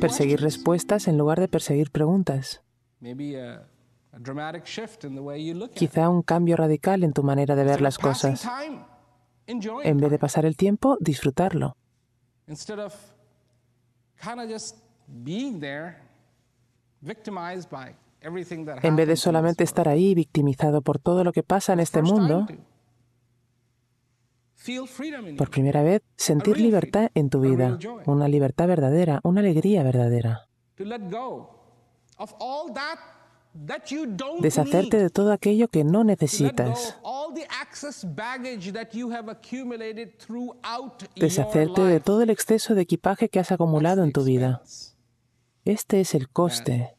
Perseguir respuestas en lugar de perseguir preguntas. Quizá un cambio radical en tu manera de ver las cosas. En vez de pasar el tiempo, disfrutarlo. En vez de solamente estar ahí victimizado por todo lo que pasa en este mundo, por primera vez, sentir libertad en tu vida, una libertad verdadera, una alegría verdadera. Deshacerte de todo aquello que no necesitas. Deshacerte de todo el exceso de equipaje que has acumulado en tu vida. Este es el coste,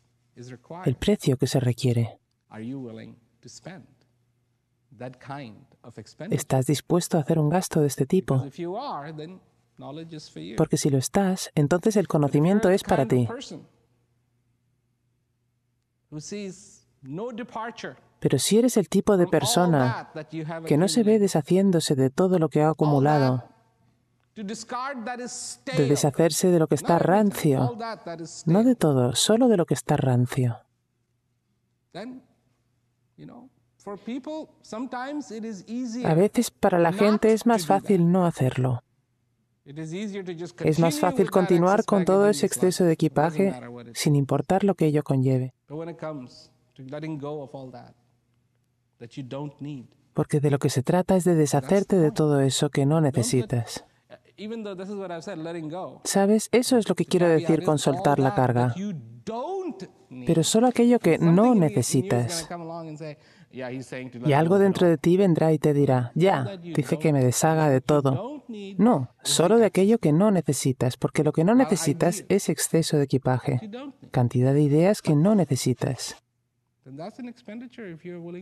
el precio que se requiere. ¿Estás dispuesto a hacer un gasto de este tipo? Porque si lo estás, entonces el conocimiento es para ti. Pero si eres el tipo de persona que no se ve deshaciéndose de todo lo que ha acumulado, de deshacerse de lo que está rancio, no de todo, solo de lo que está rancio, a veces para la gente es más fácil no hacerlo. Es más fácil continuar con todo ese exceso de equipaje sin importar lo que ello conlleve. Porque de lo que se trata es de deshacerte de todo eso que no necesitas. E, ¿Sabes? Eso es lo que quiero decir con soltar la carga. Pero solo aquello que no necesitas. Y algo dentro de ti vendrá y te dirá, ya, dice que me deshaga de todo. No, solo de aquello que no necesitas, porque lo que no necesitas es exceso de equipaje, cantidad de ideas que no necesitas.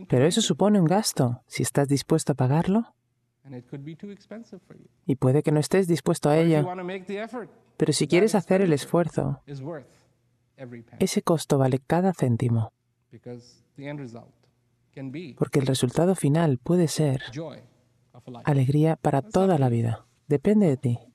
Pero eso supone un gasto, si estás dispuesto a pagarlo. Y puede que no estés dispuesto a ello. Pero si quieres hacer el esfuerzo, ese costo vale cada céntimo porque el resultado final puede ser alegría para toda la vida. Depende de ti.